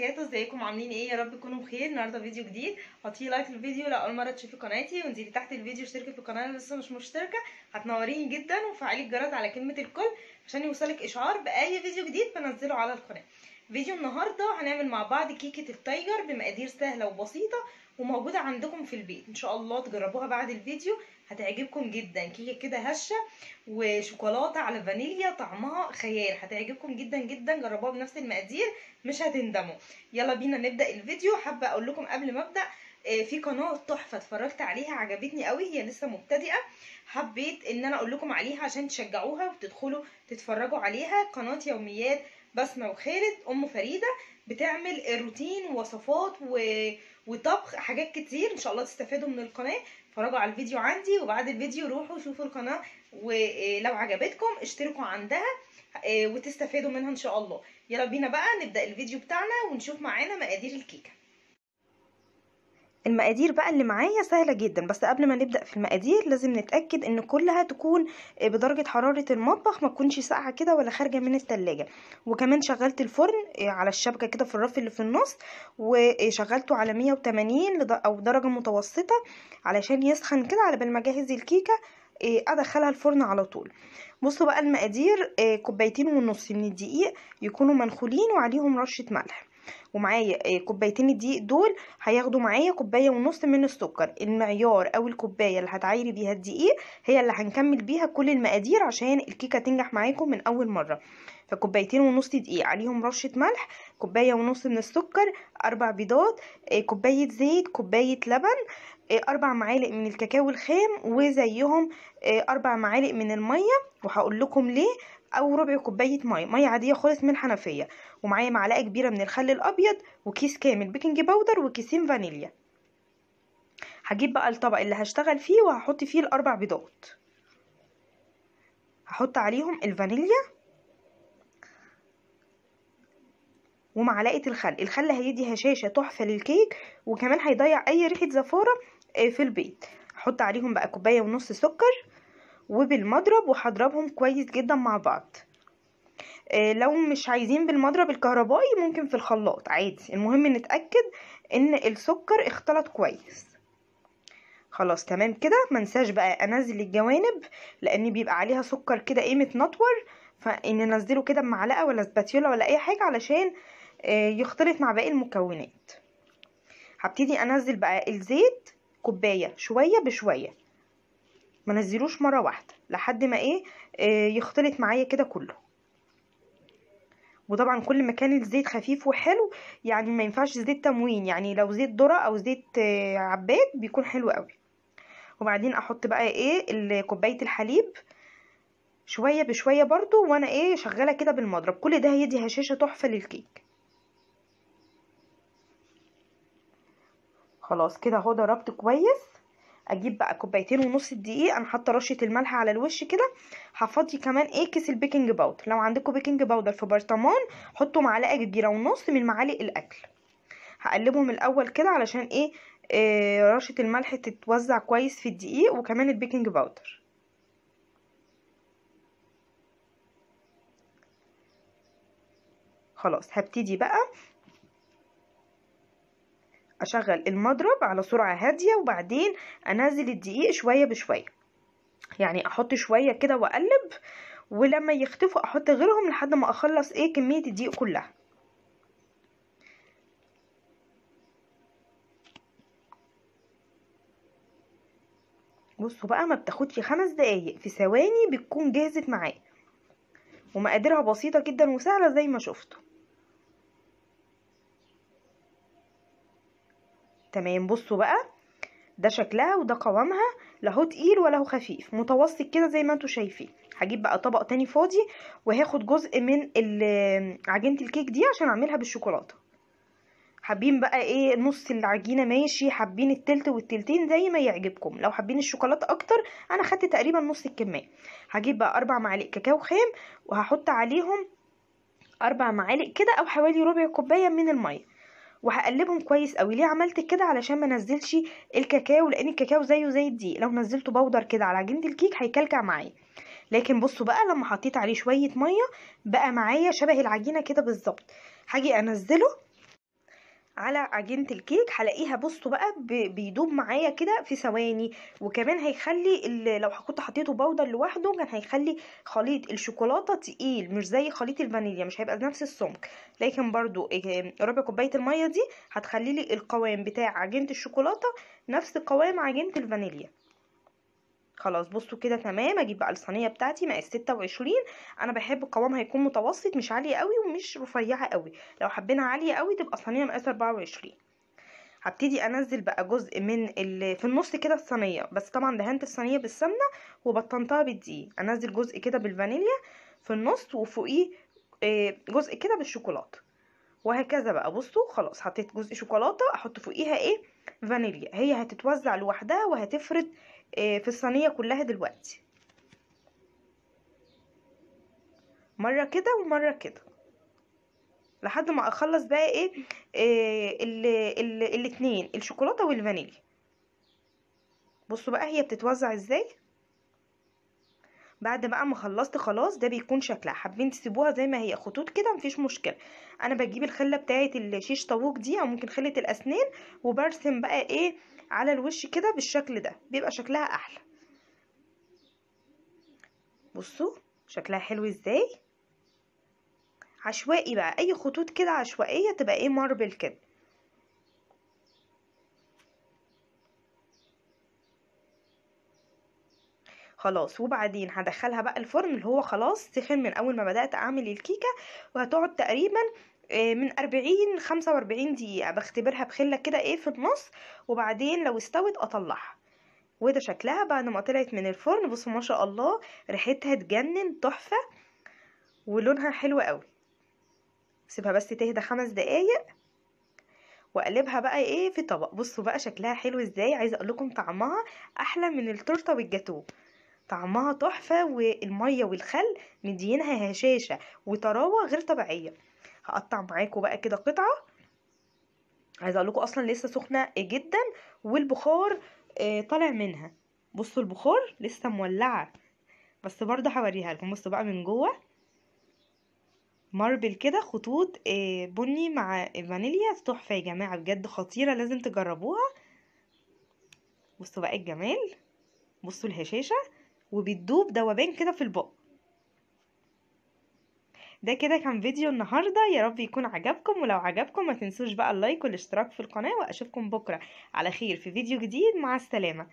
كات ازيكم عاملين ايه يا رب تكونوا بخير النهارده فيديو جديد حطي لايك للفيديو لاول مره تشوفي قناتي وانزلي تحت الفيديو اشتركي في القناه لو لسه مش مشتركه هتنوريني جدا وفعلي الجرس على كلمه الكل عشان يوصلك اشعار باي فيديو جديد بنزله على القناه فيديو النهاردة هنعمل مع بعض كيكة التايجر بمقادير سهلة وبسيطة وموجودة عندكم في البيت ان شاء الله تجربوها بعد الفيديو هتعجبكم جدا كيكة كده هشة وشوكولاتة على فانيليا طعمها خيال هتعجبكم جدا جدا جربوها بنفس المقادير مش هتندموا يلا بينا نبدأ الفيديو حابة اقول لكم قبل ما ابدأ آه، في قناه تحفه اتفرجت عليها عجبتني قوي هي لسه مبتدئه حبيت ان انا اقول لكم عليها عشان تشجعوها وتدخلوا تتفرجوا عليها قناه يوميات بسمة وخالد أم فريدة بتعمل الروتين ووصفات و... وطبخ حاجات كتير إن شاء الله تستفادوا من القناة اتفرجوا على الفيديو عندي وبعد الفيديو روحوا شوفوا القناة ولو عجبتكم اشتركوا عندها آه، وتستفادوا منها إن شاء الله يلا بينا بقى نبدأ الفيديو بتاعنا ونشوف معانا مقادير الكيكة المقادير بقى اللي معايا سهلة جدا بس قبل ما نبدأ في المقادير لازم نتأكد ان كلها تكون آه، بدرجة حرارة المطبخ ما تكونش ساقعة كده ولا خارجة من التلاجة وكمان شغلت الفرن آه، على الشبكة كده في الرف اللي في النص وشغلته على 180 او درجة متوسطة علشان يسخن كده على بال ما اجهز الكيكة آه، ادخلها الفرن على طول بصوا بقى المقادير كوبايتين ونص من الدقيق يكونوا منخولين وعليهم رشة ملح ومعايا آه، كوبايتين الدقيق دول هياخدوا معايا كوبايه ونص من السكر المعيار او الكوبايه اللي هتعايري بيها الدقيق هي اللي هنكمل بيها كل المقادير عشان الكيكه تنجح معاكم من اول مره فكوبايتين ونص دقيق عليهم رشة ملح كوباية ونص من السكر أربع بيضات آه، كوباية زيت كوباية لبن آه، أربع معالق من الكاكاو الخام وزيهم آه، أربع معالق من المية وهقول لكم ليه او ربع كوبايه ميه ميه عاديه خالص من حنفيه ومعايا معلقه كبيره من الخل الابيض وكيس كامل بيكنج باودر وكيسين فانيليا هجيب بقى الطبق اللي هشتغل فيه وهحط فيه الاربع بيضات هحط عليهم الفانيليا ومعلقه الخل الخل هيدي هشاشه تحفه للكيك وكمان هيضيع اي ريحه زفاره آه، في البيت هحط عليهم بقى كوبايه ونص سكر وبالمضرب وهضربهم كويس جدا مع بعض آه، لو مش عايزين بالمضرب الكهربائي ممكن في الخلاط عادي المهم نتاكد ان السكر اختلط كويس خلاص تمام كده منساش بقى انزل الجوانب لان بيبقى عليها سكر كده ايه متنطور فان ننزله كده بمعلقه ولا سباتيولا ولا اي حاجه علشان آه، يختلط مع باقي المكونات هبتدي انزل بقى الزيت كوبايه شويه بشويه ما نزلوش مره واحده لحد ما ايه, آه، يختلط معايا كده كله وطبعا كل ما كان الزيت خفيف وحلو يعني ما ينفعش زيت تموين يعني لو زيت ذره او زيت آه، عباد بيكون حلو قوي وبعدين احط بقى ايه كوبايه الحليب شويه بشويه برضو وانا ايه شغاله كده بالمضرب كل ده هيدي هشاشه تحفه للكيك خلاص كده اهو ضربت كويس اجيب بقى كوبايتين ونص الدقيق انا حاطه رشه الملح على الوش كده هفضي كمان ايه كيس البيكنج باودر لو عندكم بيكنج باودر في برطمان حطوا معلقه كبيره ونص من معالق الاكل هقلبهم الاول كده علشان ايه, إيه رشه الملح تتوزع كويس في الدقيق وكمان البيكنج باودر خلاص هبتدي بقى أشغل المضرب على سرعة هادية وبعدين أنزل الدقيق شوية بشوية يعني أحط شوية كده وأقلب ولما يختفوا أحط غيرهم لحد ما أخلص إيه كمية الدقيق كلها بصوا بقى ما بتاخدش خمس دقايق في ثواني بتكون جهزت معايا ومقاديرها بسيطة جدا وسهلة زي ما شفتوا تمام بصوا بقى ده شكلها وده قوامها لا هو تقيل ولا هو خفيف متوسط كده زي ما انتوا شايفين هجيب بقى طبق تاني فاضي وهاخد جزء من عجينه الكيك دي عشان اعملها بالشوكولاته حابين بقى ايه نص العجينه ماشي حابين التلت والتلتين زي ما يعجبكم لو حابين الشوكولاته اكتر انا خدت تقريبا نص الكميه هجيب بقى اربع معالق كاكاو خام وهحط عليهم اربع معالق كده او حوالي ربع كوبايه من الميه وهقلبهم كويس قوي ليه عملت كده علشان ما نزلش الكاكاو لان الكاكاو زيه زي الدقيق لو نزلته بودر كده على عجينه الكيك هيكلكع معايا لكن بصوا بقى لما حطيت عليه شويه ميه بقى معايا شبه العجينه كده بالظبط هاجي انزله على عجينه الكيك هلاقيها بصوا بقى بيدوب معايا كده في ثواني وكمان هيخلي لو كنت حطيته بودر لوحده كان هيخلي خليط الشوكولاته تقيل مش زي خليط الفانيليا مش هيبقى نفس السمك لكن برضو آه، ربع كوبايه الميه دي هتخليلي القوام بتاع عجينه الشوكولاته نفس قوام عجينه الفانيليا خلاص بصوا كده تمام اجيب بقى الصينيه بتاعتي مقاس 26 انا بحب القوام هيكون متوسط مش عالي قوي ومش رفيعه قوي لو حبينا عاليه قوي تبقى صينيه مقاس 24 هبتدي انزل بقى جزء من ال... في النص كده الصينيه بس طبعا دهنت الصينيه بالسمنه وبطنتها بالدقيق انزل جزء كده بالفانيليا في النص وفوقيه آه، جزء كده بالشوكولاته وهكذا بقى بصوا خلاص حطيت جزء شوكولاته احط فوقيها ايه فانيليا هي هتتوزع لوحدها وهتفرد آه، في الصينية كلها دلوقتي مرة كده ومرة كده لحد ما اخلص بقى ايه, إيه الاثنين الاتنين الشوكولاتة والفانيليا بصوا بقى هي بتتوزع ازاي بعد بقى ما خلصت خلاص ده بيكون شكلها حابين تسيبوها زي ما هي خطوط كده مفيش مشكله انا بجيب الخله بتاعت الشيش طاووق دي او ممكن خله الاسنان وبرسم بقى ايه على الوش كده بالشكل ده بيبقى شكلها احلى بصوا شكلها حلو ازاي عشوائي بقى اي خطوط كده عشوائيه تبقى ايه ماربل كده خلاص وبعدين هدخلها بقى الفرن اللي هو خلاص سخن من اول ما بدات اعمل الكيكه وهتقعد تقريبا آه، من 40 45 دقيقه بختبرها بخله كده ايه في النص وبعدين لو استوت اطلعها وده شكلها بعد ما طلعت من الفرن بصوا ما شاء الله ريحتها تجنن تحفه ولونها حلو قوي سيبها بس تهدى خمس دقايق واقلبها بقى ايه في طبق بصوا بقى شكلها حلو ازاي عايزه اقول لكم طعمها احلى من التورته والجاتوه طعمها تحفه والميه والخل مدينها هشاشه وطراوه غير طبيعيه هقطع معاكم بقى كده قطعه عايزه اقول لكم اصلا لسه سخنه جدا والبخار آه، طالع منها بصوا البخار لسه مولعه بس برضه هوريها لكم بصوا بقى من جوه ماربل كده خطوط آه، بني مع فانيليا تحفه يا جماعه بجد خطيره لازم تجربوها بصوا بقى الجمال بصوا الهشاشه وبتدوب دوبان كده في البق ده كده كان فيديو النهاردة يا رب يكون عجبكم ولو عجبكم ما تنسوش بقى اللايك والاشتراك في القناة واشوفكم بكرة على خير في فيديو جديد مع السلامة